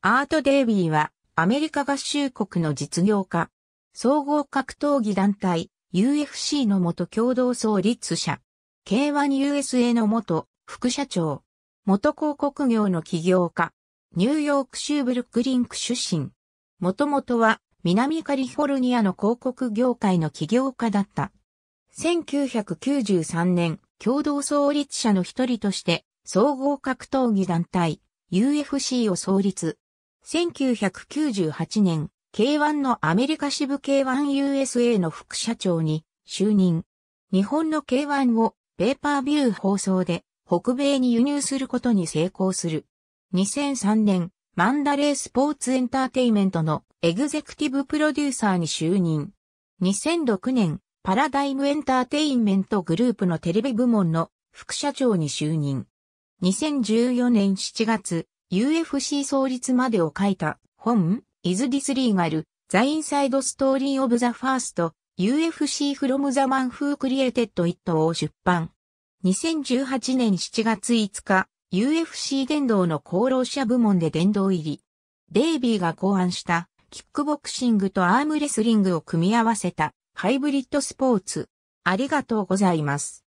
アート・デイビーはアメリカ合衆国の実業家、総合格闘技団体 UFC の元共同創立者、K1USA の元副社長、元広告業の起業家、ニューヨーク州ブルックリンク出身。もともとは南カリフォルニアの広告業界の起業家だった。1993年、共同創立者の一人として、総合格闘技団体 UFC を創立。1998年、K1 のアメリカ支部 K1USA の副社長に就任。日本の K1 をペーパービュー放送で北米に輸入することに成功する。2003年、マンダレースポーツエンターテイメントのエグゼクティブプロデューサーに就任。2006年、パラダイムエンターテインメントグループのテレビ部門の副社長に就任。2014年7月、UFC 創立までを書いた本 Is This Legal? The Inside Story of the First UFC from the Man Who Created It を出版。2018年7月5日、UFC 伝道の功労者部門で殿堂入り。デイビーが考案したキックボクシングとアームレスリングを組み合わせたハイブリッドスポーツ。ありがとうございます。